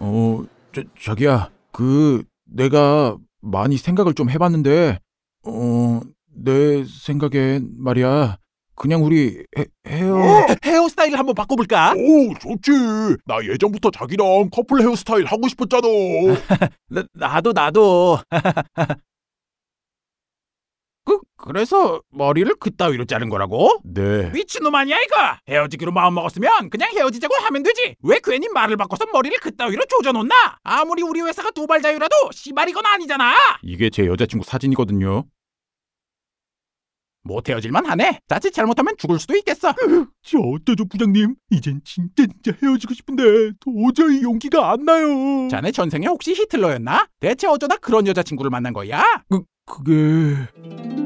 어, 저, 자기야, 그, 내가 많이 생각을 좀 해봤는데, 어, 내 생각엔 말이야, 그냥 우리 헤, 헤어 어? 헤어스타일을 한번 바꿔볼까? 오 좋지 나 예전부터 자기랑 커플 헤어스타일 하고 싶었잖아 나, 나도 나도 그래서 머리를 그따위로 자른 거라고? 네. 미친놈 아니야 이거? 헤어지기로 마음먹었으면 그냥 헤어지자고 하면 되지. 왜 괜히 그 말을 바꿔서 머리를 그따위로 조져놓나? 아무리 우리 회사가 두발자유라도 시발이건 아니잖아. 이게 제 여자친구 사진이거든요. 못 헤어질만 하네. 자칫 잘못하면 죽을 수도 있겠어. 저어쩌죠 부장님? 이젠 진짜 진짜 헤어지고 싶은데 도저히 용기가 안 나요. 자네 전생에 혹시 히틀러였나? 대체 어쩌다 그런 여자친구를 만난 거야? 그, 그게...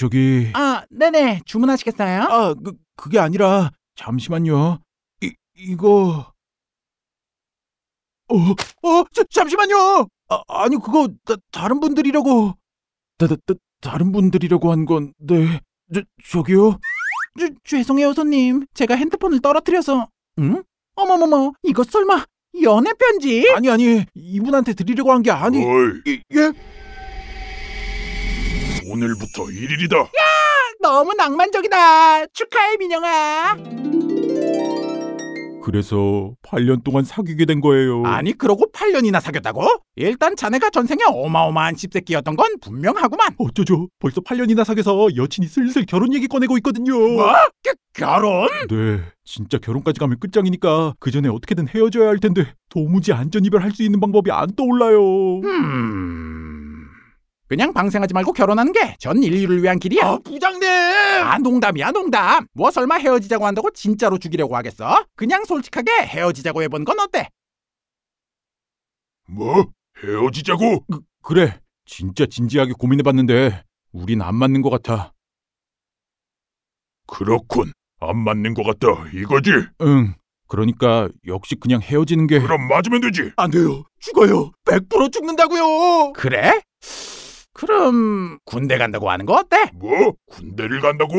저기 아, 네네. 주문하시겠어요? 아, 그, 그게 아니라 잠시만요. 이 이거 어, 어, 자, 잠시만요. 아, 아니 그거 다, 다른 분들이라고 다, 다, 다, 다른 분들이라고 한 건데 네. 저, 저기요. 주, 죄송해요, 손님. 제가 핸드폰을 떨어뜨려서. 응? 어머머머, 이거 설마 연애 편지? 아니 아니 이분한테 드리려고 한 게 아니. 어이. 예? 오늘부터 1일이다. 야, 너무 낭만적이다. 축하해, 민영아. 그래서 8년 동안 사귀게 된 거예요. 아니 그러고 8년이나 사귀었다고? 일단 자네가 전생에 어마어마한 집새끼였던건 분명하구만. 어쩌죠? 벌써 8년이나 사귀어서 여친이 슬슬 결혼 얘기 꺼내고 있거든요. 뭐? 결혼? 네. 진짜 결혼까지 가면 끝장이니까 그 전에 어떻게든 헤어져야 할 텐데 도무지 안전 이별할 수 있는 방법이 안 떠올라요. 음... 그냥 방생하지 말고 결혼하는 게 전 인류를 위한 길이야. 아, 부장님! 아, 농담이야, 농담. 뭐 설마 헤어지자고 한다고 진짜로 죽이려고 하겠어? 그냥 솔직하게 헤어지자고 해본 건 어때? 뭐? 헤어지자고? 그, 그래. 진짜 진지하게 고민해봤는데 우린 안 맞는 것 같아. 그렇군. 안 맞는 것 같다. 이거지? 응. 그러니까 역시 그냥 헤어지는 게 그럼 맞으면 되지. 안 돼요. 죽어요. 100% 죽는다고요. 그래? 그럼 군대 간다고 하는 거 어때? 뭐? 군대를 간다고?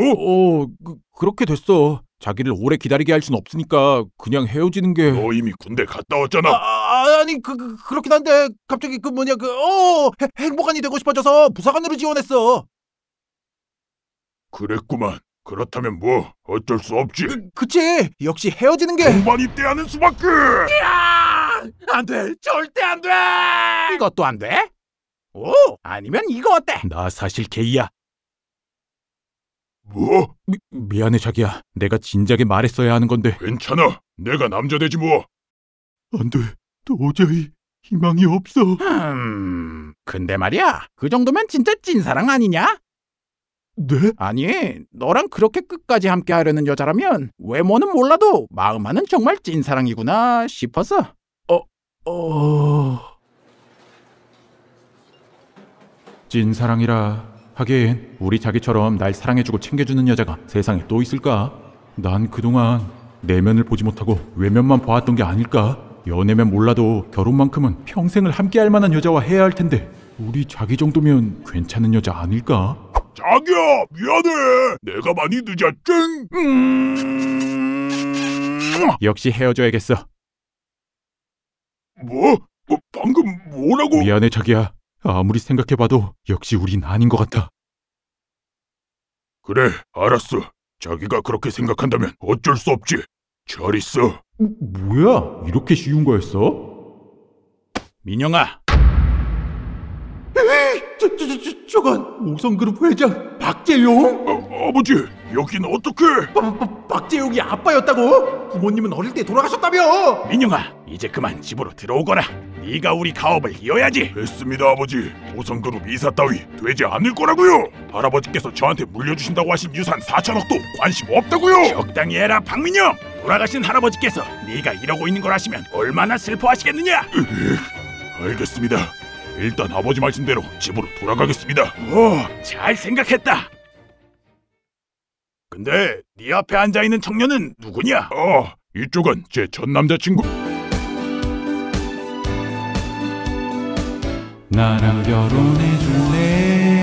어, 그, 그렇게 됐어. 자기를 오래 기다리게 할 순 없으니까 그냥 헤어지는 게너 이미 군대 갔다 왔잖아. 아, 아, 아, 아니 그, 그 그렇긴 한데 갑자기 그 뭐냐 그 어 행복한이 되고 싶어져서 부사관으로 지원했어. 그랬구만. 그렇다면 뭐 어쩔 수 없지. 그, 그치 역시 헤어지는 게 동반이 떼하는 수밖에. 안 돼. 절대 안 돼. 이것도 안 돼? 오! 아니면 이거 어때? 나 사실 게이야. 뭐? 미, 미안해 자기야. 내가 진작에 말했어야 하는 건데. 괜찮아. 내가 남자 되지 뭐. 안 돼. 도저히 희망이 없어. 음... 근데 말이야. 그 정도면 진짜 찐사랑 아니냐? 네? 아니, 너랑 그렇게 끝까지 함께 하려는 여자라면 외모는 몰라도 마음만은 정말 찐사랑이구나 싶어서. 어... 어... 찐사랑이라 하긴 우리 자기처럼 날 사랑해주고 챙겨주는 여자가 세상에 또 있을까? 난 그동안 내면을 보지 못하고 외면만 봐왔던게 아닐까? 연애면 몰라도 결혼만큼은 평생을 함께할 만한 여자와 해야 할 텐데 우리 자기 정도면 괜찮은 여자 아닐까? 자기야 미안해 내가 많이 늦었지 음... 역시 헤어져야겠어 뭐? 뭐 방금 뭐라고 미안해 자기야 아무리 생각해봐도 역시 우린 아닌 것 같아. 그래, 알았어. 자기가 그렇게 생각한다면 어쩔 수 없지. 잘 있어. 어, 뭐야? 이렇게 쉬운 거였어? 민영아, 저, 저, 저, 저, 저건 옥성그룹 회장 박재용? 아, 아버지, 여긴 어떻게? 바, 바, 박재용이 아빠였다고? 부모님은 어릴 때 돌아가셨다며? 민영아, 이제 그만 집으로 들어오거라. 네가 우리 가업을 이어야지. 했습니다, 아버지. 조선그룹 이사 따위 되지 않을 거라고요. 할아버지께서 저한테 물려주신다고 하신 유산 4천억도 관심 없다고요. 적당히 해라, 박민영. 돌아가신 할아버지께서 네가 이러고 있는 걸 아시면 얼마나 슬퍼하시겠느냐. 알겠습니다. 일단 아버지 말씀대로 집으로 돌아가겠습니다. 오, 잘 생각했다. 근데 네 앞에 앉아 있는 청년은 누구냐? 어, 이쪽은 제 전 남자친구. 나랑 결혼해 줄래?